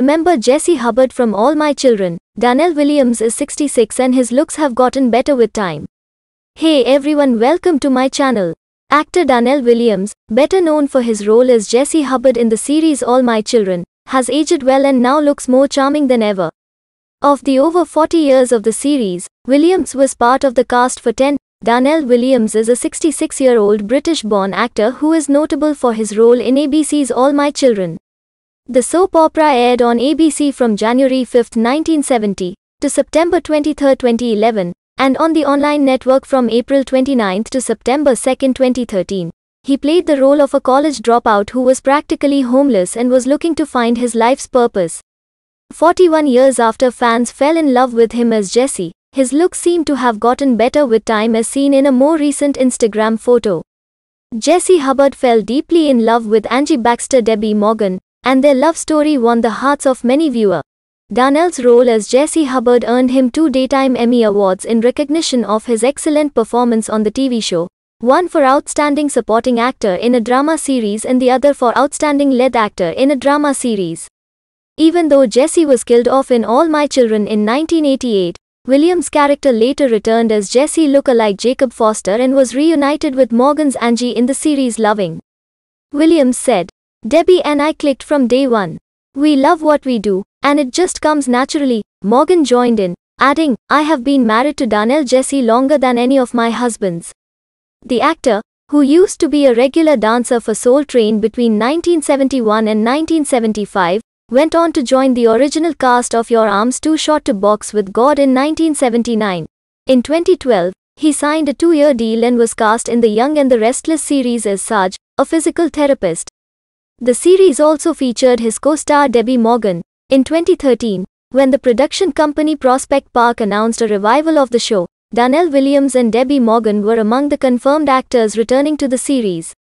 Remember Jesse Hubbard from All My Children, Daniel Williams is 66 and his looks have gotten better with time. Hey everyone welcome to my channel. Actor Daniel Williams, better known for his role as Jesse Hubbard in the series All My Children, has aged well and now looks more charming than ever. Of the over 40 years of the series, Williams was part of the cast for 10. Daniel Williams is a 66-year-old British-born actor who is notable for his role in ABC's All My Children. The soap opera aired on ABC from January 5, 1970, to September 23, 2011, and on the online network from April 29 to September 2, 2013. He played the role of a college dropout who was practically homeless and was looking to find his life's purpose. 41 years after fans fell in love with him as Jesse, his look seemed to have gotten better with time as seen in a more recent Instagram photo. Jesse Hubbard fell deeply in love with Angie Baxter Debbie Morgan, and their love story won the hearts of many viewers. Darnell's role as Jesse Hubbard earned him two Daytime Emmy Awards in recognition of his excellent performance on the TV show, one for Outstanding Supporting Actor in a Drama Series and the other for Outstanding Lead Actor in a Drama Series. Even though Jesse was killed off in All My Children in 1988, William's character later returned as Jesse look-alike Jacob Foster and was reunited with Morgan's Angie in the series Loving. Williams said, Debbie and I clicked from day one. We love what we do, and it just comes naturally, Morgan joined in, adding, I have been married to Daniel Jesse longer than any of my husbands. The actor, who used to be a regular dancer for Soul Train between 1971 and 1975, went on to join the original cast of Your Arms Too Short to Box with God in 1979. In 2012, he signed a two-year deal and was cast in the Young and the Restless series as Saj, a physical therapist. The series also featured his co-star Debbie Morgan. In 2013, when the production company Prospect Park announced a revival of the show, Donnell Williams and Debbie Morgan were among the confirmed actors returning to the series.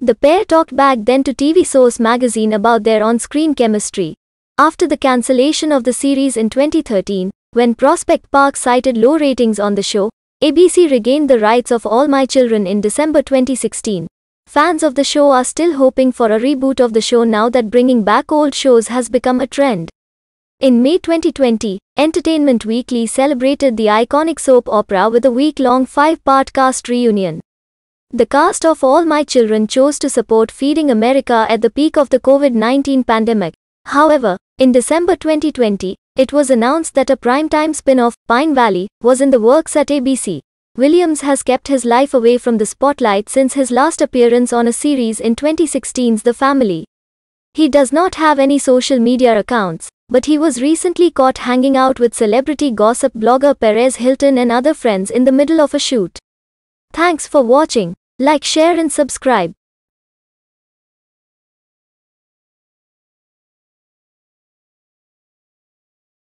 The pair talked back then to TV Source magazine about their on-screen chemistry. After the cancellation of the series in 2013, when Prospect Park cited low ratings on the show, ABC regained the rights of All My Children in December 2016. Fans of the show are still hoping for a reboot of the show now that bringing back old shows has become a trend. In May 2020, Entertainment Weekly celebrated the iconic soap opera with a week-long five-part cast reunion. The cast of All My Children chose to support Feeding America at the peak of the COVID-19 pandemic. However, in December 2020, it was announced that a primetime spin-off, Pine Valley, was in the works at ABC. Williams has kept his life away from the spotlight since his last appearance on a series in 2016's The Family. He does not have any social media accounts, but he was recently caught hanging out with celebrity gossip blogger Perez Hilton and other friends in the middle of a shoot. Thanks for watching. Like, share and subscribe.